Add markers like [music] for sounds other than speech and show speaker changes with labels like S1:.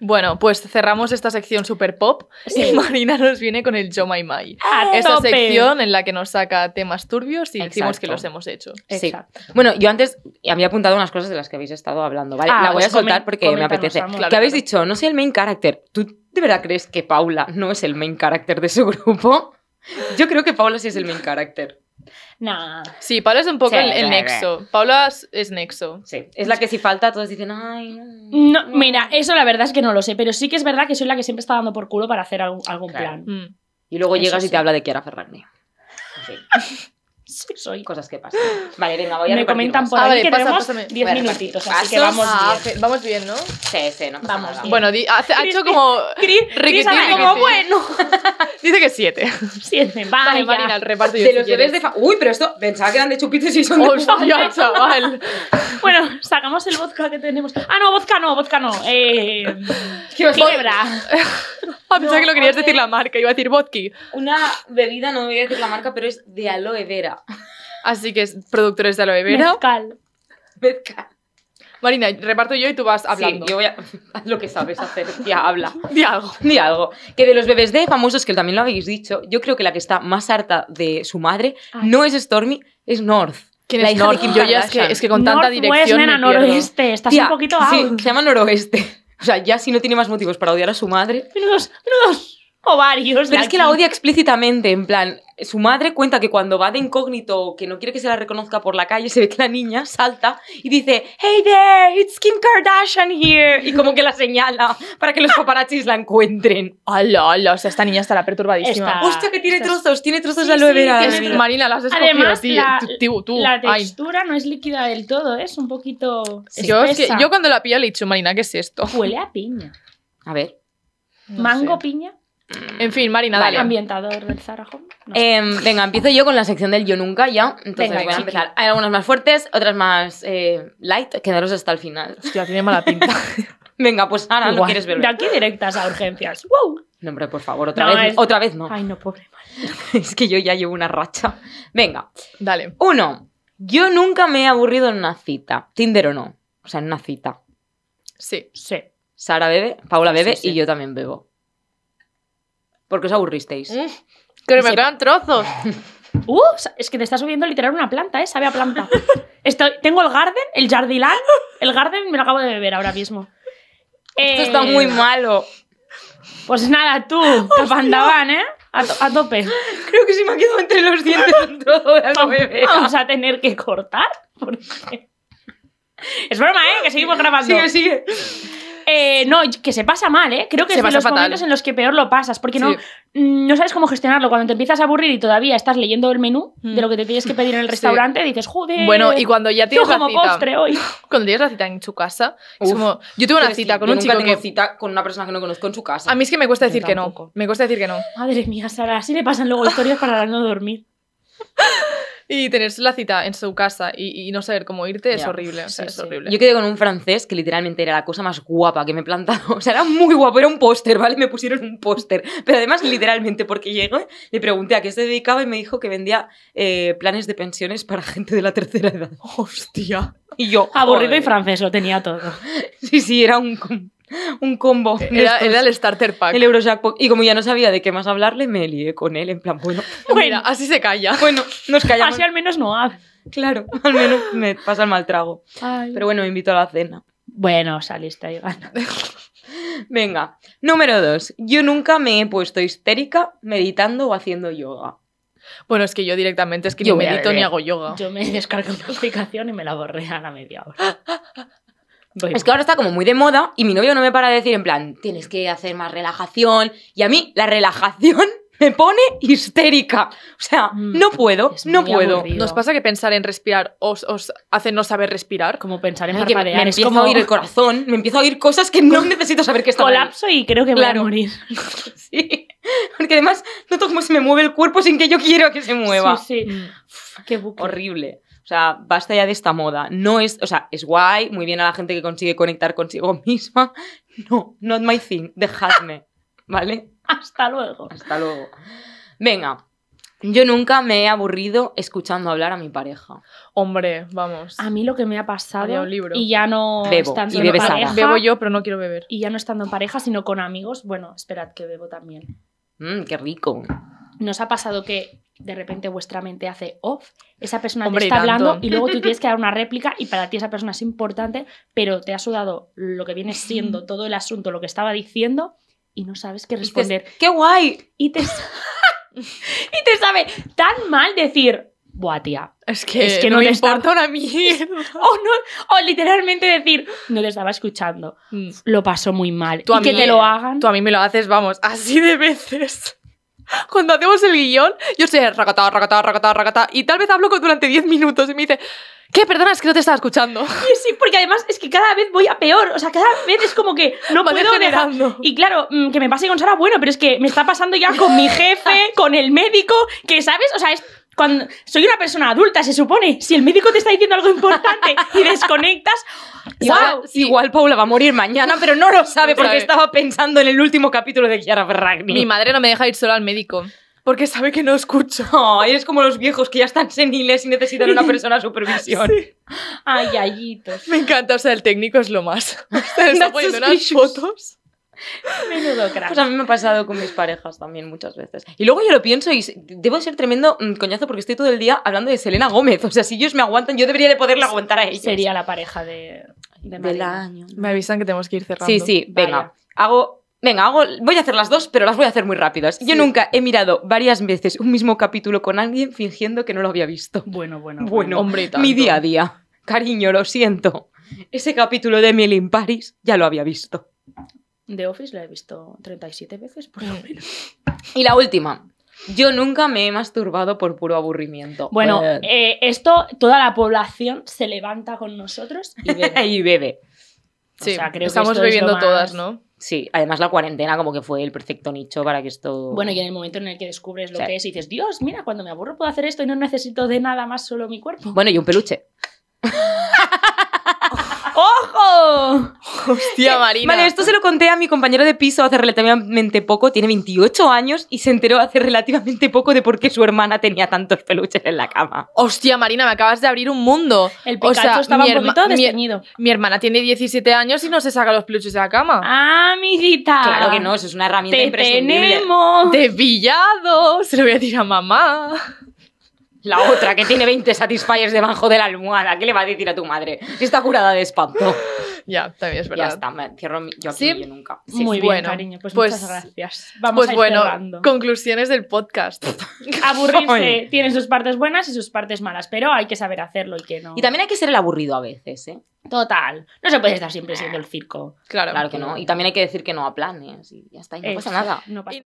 S1: Bueno, pues cerramos esta sección super pop y Marina nos viene con el Yo Mai Mai. Esa sección en la que nos saca temas turbios y decimos que los hemos hecho. Bueno, yo antes había apuntado unas cosas de las que habéis estado hablando, ¿vale? Ah, la voy a pues soltar porque me apetece. que habéis dicho, no sé el main character. ¿Tú de verdad crees que Paula no es el main character de su [laughs] grupo? Yo creo que Paula sí es el main character. Nah. Sí, Paula es un poco el, nexo. Paula es, nexo. Sí, es la que si falta todos dicen, No, mira, eso la verdad es que no lo sé, pero sí que es verdad que soy la que siempre está dando por culo para hacer algún, plan. Mm. Y luego llegas y te habla de Kiara Ferragni. [laughs] Soy cosas que pasan. Vale, venga, voy a Me comentan por ahí que tenemos 10 minutitos, así que vamos bien. Vamos bien, ¿no? Sí, sí, no vamos Bien. Bueno, ha, hecho como... Eh, Cris, como, bueno... [laughs] Dice que 7. 7, vale, Marina, el reparto yo De los bebés de... Fa Uy, pero esto... Pensaba que eran de chupites y son de... ¡Hostia, [laughs] chaval! [laughs] bueno, sacamos el vodka que tenemos. Ah, no, vodka no, vodka no. Eh... quiebra a ah, pesar que lo querías decir la marca, iba a decir vodka. Una bebida, no voy a decir la marca, pero es de aloe vera. Así que es productores de aloe vera. Mezcal. Mezcal. Marina, reparto yo y tú vas hablando. Sí, yo voy a... [laughs] Haz lo que sabes hacer, ya habla. [laughs] Di algo. Di algo. Que de los bebés de famosos, que también lo habéis dicho, yo creo que la que está más harta de su madre no es Stormy, es North. ¿Quién la es hija De Kim yo ya es que, es que con North tanta dirección West, nena, noroeste. Estás un poquito out. Sí, se llama noroeste. O sea, ya si no tiene más motivos para odiar a su madre, menos, o varios. Pero es que la odia explícitamente, en plan, su madre cuenta que cuando va de incógnito, que no quiere que se la reconozca por la calle, [laughs] se ve que la niña salta y dice, hey there, it's Kim Kardashian here, y como que la señala para que los paparazzis la encuentren. Hola, hola, o sea, esta niña está la perturbadísima. Esta, que tiene trozos, tiene trozos de vera. Eh. Marina, las has Además, la, La textura no es líquida del todo, ¿eh? es un poquito yo, cuando la pillo le he dicho, Marina, ¿qué es esto? Huele a piña. A ver. ¿Mango piña? En fin, Marina, Ambientador del Sarajón. Em, venga, empiezo yo con la sección del Yo Nunca ya. Entonces voy a empezar. Hay algunas más fuertes, otras más eh, light. Quedaros hasta el final. Hostia, tiene mala pinta. [laughs] venga, pues Ana, no quieres verlo. De aquí directas a urgencias. ¡Wow! No, hombre, por favor, otra vez. Otra vez no. Ay, no, pobre [laughs] es que yo ya llevo una racha. Venga. Dale. Uno. Yo nunca me he aburrido en una cita. Tinder o no. O sea, en una cita. Sí. Sí. Sara bebe, Paula bebe y yo también bebo porque os aburristeis. Pero mm, me quedan trozos. [laughs] Uh, es que te está subiendo literal una planta, ¿eh? Sabe a planta. [laughs] Estoy, tengo el garden, el jardilán. El garden me lo acabo de beber ahora mismo. Esto está muy eh, malo. Pues nada, tú, te pandaban, ¿eh? A, tope. Creo que se me ha quedado entre los dientes un trozo de algo bebé. Vamos a tener que cortar. Es broma, ¿eh? Que seguimos grabando. Sigue, sigue. Eh, no, que se pasa mal, ¿eh? Creo que es de los momentos en los que peor lo pasas, porque no, mm, no sabes cómo gestionarlo. Cuando te empiezas a aburrir y todavía estás leyendo el menú mm. de lo que te tienes que pedir en el [laughs] restaurante, dices, joder. Bueno, y cuando ya tienes la como postre hoy. [laughs] Cuando tienes la cita en su casa, es como. Yo tuve una cita con un chico. Tengo cita con una persona que no conozco en su casa. A mí es que me cuesta decir que no. Me cuesta decir que no. Madre mía, Sara, así le pasan luego historias para no dormir. [laughs] y tener la cita en su casa y, no saber cómo irte es horrible. es horrible. Yo quedé con un francés que literalmente era la cosa más guapa que me he plantado. [laughs] O sea, era muy guapo, era un póster, ¿vale? Me pusieron un póster. Pero además, literalmente, porque llegué, le pregunté a qué se dedicaba y me dijo que vendía eh, planes de pensiones para gente de la tercera edad. [laughs] ¡Hostia! Y yo. Aburrido y francés, lo tenía todo. [laughs] sí, sí, era un [laughs] un combo. Era, el starter pack. El Eurojackpot. Y como ya no sabía de qué más hablarle, me lié con él, en plan, bueno. [laughs] bueno así se calla. Bueno, nos calla Así al menos no habla. Claro, [laughs] al menos me pasa el mal trago. Pero bueno, me invito a la cena. Bueno, saliste y Venga, número dos. Yo nunca me he puesto histérica meditando o haciendo yoga. Bueno, es que yo directamente es que yo ni medito ni hago yoga. Yo me descargo la aplicación y me la borré a la media hora. Es que ahora está como muy de moda y mi novio no me para de decir en plan, tienes que hacer más relajación. Y a mí la relajación [laughs] me pone histérica. O sea, mm, no puedo, no puedo. ¿Nos pasa que pensar en respirar os, hace no saber respirar? Como pensar en Me, me empiezo a oír el corazón, me empiezo a oír cosas que no necesito saber que está Colapso y creo que voy a morir. [laughs] sí. Porque además noto como se me mueve el cuerpo sin que yo quiera que se mueva. Sí, sí. Mm. qué Horrible. O sea, basta ya de esta moda. No es, o sea, es guay, muy bien a la gente que consigue conectar consigo [laughs] misma. No, not my thing, dejadme, ¿vale? Hasta luego. Hasta luego. Venga, yo nunca me he aburrido escuchando hablar a mi pareja. Hombre, vamos. A mí lo que me ha pasado un y ya no y en pareja. Bebo yo, pero no quiero beber. Y ya no estando en pareja, sino con amigos. Bueno, esperad que bebo también. Mm, qué rico. Nos ha pasado que de repente vuestra mente hace off, esa persona te está hablando y luego tú tienes que dar una réplica y para ti esa persona es importante, pero te ha sudado lo que viene siendo [laughs] todo el asunto, lo que estaba diciendo y no sabes qué responder. ¡Qué guay! Y te, [laughs] y te sabe tan mal decir, buah, tía. Es que, es que no, no, importa una [laughs] o, no, literalmente decir, no te estaba escuchando. Mm. Lo pasó muy mal. Tú y que te lo hagan. Tú a mí me lo haces, vamos, así de veces. [laughs] cuando hacemos el guión, yo sé, racatá, racatá, racatá, racatá, y tal vez hablo durante 10 minutos y me dice, ¿qué? Perdona, es que no te estaba escuchando. Sí, [laughs] sí, porque además es que cada vez voy a peor, o sea, cada vez es como que no [laughs] puedo generando. Y claro, mm, que me pase con Sara, bueno, pero es que me está pasando ya con mi jefe, con el médico, que, ¿sabes? O sea, es soy una persona adulta, se supone. Si el médico te está diciendo algo importante [laughs] y desconectas, igual, Paula va a morir mañana, pero no lo sabe porque estaba pensando en el último capítulo de Chiara Ferragni. Mi madre no me deja ir sola al médico. Porque sabe que no escucho. Ay, [laughs] eres como los viejos que ya están seniles y necesitan una persona a supervisión. [laughs] Ay, ayitos. Me encanta, o sea, el técnico es lo más. Está poniendo fotos [laughs] Menudo crack. Pues a mí me ha pasado con mis parejas también muchas veces. Y luego yo lo pienso y debo ser tremendo mm, coñazo porque estoy todo el día hablando de Selena Gómez. O sea, si ellos me aguantan, yo debería de poderla aguantar a ellos. Sería la pareja de, de del año. Me avisan que tenemos que ir cerrando. Sí, sí, venga. Hago Venga, hago, voy a hacer las dos, pero las voy a hacer muy rápidas. Yo nunca he mirado varias veces un mismo capítulo con alguien fingiendo que no lo había visto. Bueno, bueno, bueno. hombre, mi día a día. Cariño, lo siento. Ese capítulo de Emily in Paris ya lo había visto. The Office la he visto 37 veces, por lo mm. [laughs] Y la última. Yo nunca me he masturbado por puro aburrimiento. Bueno, eh, eh, esto, toda la población se levanta con nosotros y [laughs] bebe.
S2: Sí, sea, estamos que bebiendo todas,
S1: ¿no? Sí, además la cuarentena como que fue el perfecto nicho para que esto... Bueno, y en el momento en el que descubres lo que es y dices, Dios, mira, cuando me aburro puedo hacer esto y no necesito de nada más, solo mi cuerpo. Bueno, y un peluche. [laughs] ¡Ojo! Hostia, eh, Marina. Vale, esto se lo conté a mi compañero de piso hace relativamente poco, tiene 28 años y se enteró hace relativamente poco de por qué su hermana tenía tantos peluches en la cama. Hostia, Marina, me acabas de abrir un mundo. El Pikachu estaba un poquito Mi, hermana tiene 17 años y no se saca los peluches de la cama. ¡Ah, amiguita! Claro que no, es una herramienta Te ¡Te pillado! Se lo voy a decir a mamá. La otra, que tiene 20 satisfiers debajo de la almohada. ¿Qué le va a decir a tu madre? Está curada de espanto. [laughs] Ya, también es verdad. Ya está, me cierro yo aquí ¿Sí? nunca. Muy bien, bueno, cariño. Pues, pues muchas gracias. Pues Vamos a ir bueno, conclusiones del podcast. [laughs] Aburrirse tiene sus partes buenas y sus partes malas, pero hay que saber hacerlo y que no. Y también hay que ser el aburrido a veces, ¿eh? Total. No se puede estar siempre siendo el circo. Claro. que no. Y también hay que decir que no a planes y ya está. no pasa nada.